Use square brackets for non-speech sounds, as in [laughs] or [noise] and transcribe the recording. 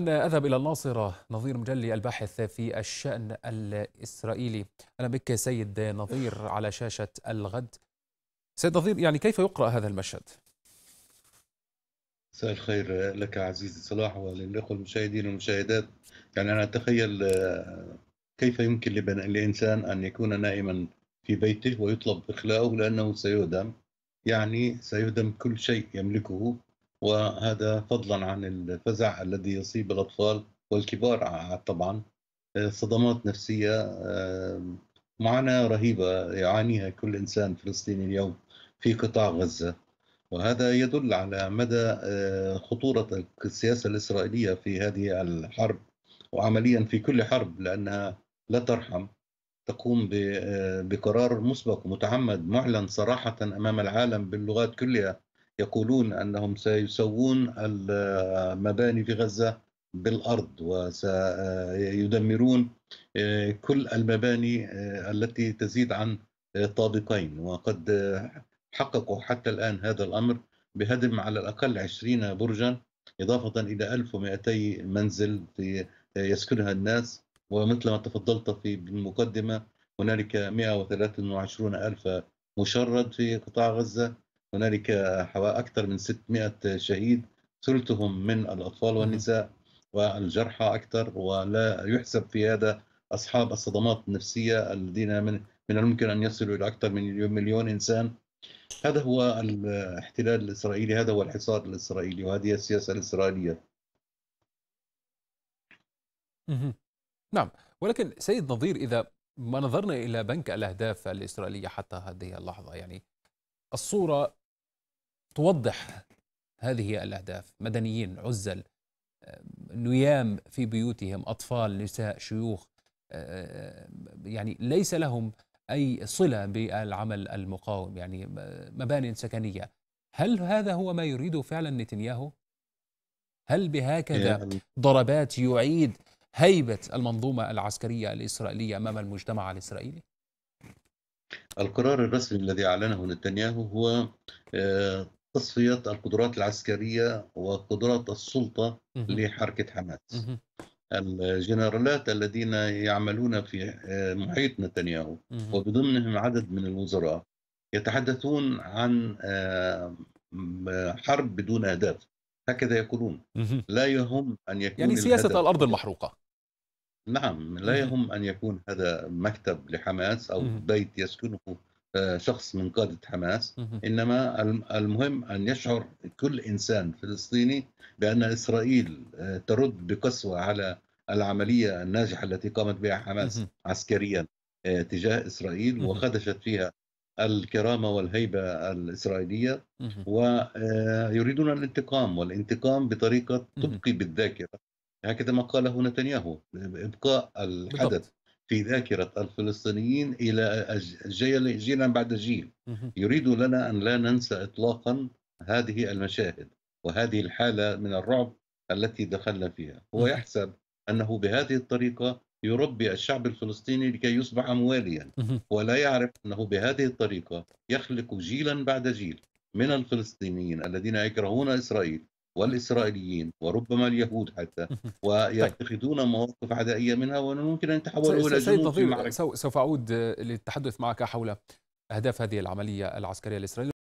أذهب إلى الناصرة نظير مجلي الباحث في الشأن الإسرائيلي أنا بك سيد نظير على شاشة الغد سيد نظير يعني كيف يقرأ هذا المشهد؟ مساء الخير لك عزيزي صلاح وللإخوة المشاهدين والمشاهدات يعني أنا أتخيل آه، كيف يمكن لإنسان أن يكون نائما في بيته ويطلب إخلاؤه لأنه سيهدم يعني سيهدم كل شيء يملكه وهذا فضلا عن الفزع الذي يصيب الأطفال والكبار آه، طبعا آه، صدمات نفسية آه، معاناة رهيبة يعانيها كل إنسان فلسطيني اليوم في قطاع غزة وهذا يدل على مدى خطورة السياسة الإسرائيلية في هذه الحرب وعمليا في كل حرب لأنها لا ترحم تقوم بقرار مسبق متعمد معلن صراحة أمام العالم باللغات كلها يقولون أنهم سيسوون المباني في غزة بالأرض وسيدمرون آه، كل المباني آه، التي تزيد عن آه، طابقين وقد حققوا حتى الآن هذا الأمر بهدم على الأقل 20 برجا إضافة إلى 1200 منزل في يسكنها الناس ومثل ما تفضلت في المقدمة هنالك 123 ألف مشرد في قطاع غزة هنالك حوالي أكثر من 600 شهيد ثلثهم من الأطفال والنساء والجرحى أكثر ولا يحسب في هذا أصحاب الصدمات النفسية الذين من من الممكن أن يصلوا إلى أكثر من مليون إنسان هذا هو الاحتلال الإسرائيلي هذا هو الحصار الإسرائيلي وهذه السياسة الإسرائيلية نعم ولكن سيد نظير إذا ما نظرنا إلى بنك الأهداف الإسرائيلية حتى هذه اللحظة يعني الصورة توضح هذه الأهداف مدنيين عزل آه، نيام في بيوتهم أطفال نساء شيوخ آه، آه، يعني ليس لهم أي صلة بالعمل المقاوم يعني مباني سكنية هل هذا هو ما يريده فعلا نتنياهو؟ هل بهكذا يعني ضربات يعيد هيبة المنظومة العسكرية الإسرائيلية أمام المجتمع الإسرائيلي؟ القرار الرسمي الذي أعلنه نتنياهو هو تصفية القدرات العسكرية وقدرات السلطة لحركة حماس الجنرالات الذين يعملون في آه، محيط نتنياهو وبضمنهم عدد من الوزراء يتحدثون عن آه، حرب بدون أهداف هكذا يقولون لا يهم أن يكون يعني سياسة الهدف. الأرض المحروقة نعم لا يهم أن يكون هذا مكتب لحماس أو بيت يسكنه شخص من قادة حماس إنما المهم أن يشعر كل إنسان فلسطيني بأن إسرائيل آه، ترد بقسوة على العملية الناجحة التي قامت بها حماس عسكريا آه، تجاه إسرائيل وخدشت فيها الكرامة والهيبة الإسرائيلية ويريدون آه، الانتقام والانتقام بطريقة تبقي بالذاكرة هكذا ما قاله نتنياهو ابقاء الحدث في ذاكرة الفلسطينيين إلى جيل جيلا بعد جيل يريد لنا أن لا ننسى إطلاقا هذه المشاهد وهذه الحالة من الرعب التي دخلنا فيها هو يحسب أنه بهذه الطريقة يربي الشعب الفلسطيني لكي يصبح مواليا ولا يعرف أنه بهذه الطريقة يخلق جيلا بعد جيل من الفلسطينيين الذين يكرهون إسرائيل والإسرائيليين وربما اليهود حتى [laughs] طيب. ويتخذون مواقف عدائية منها وممكن أن يتحولوا إلى جنود في معركة سوف أعود للتحدث معك حول أهداف هذه العملية العسكرية الإسرائيلية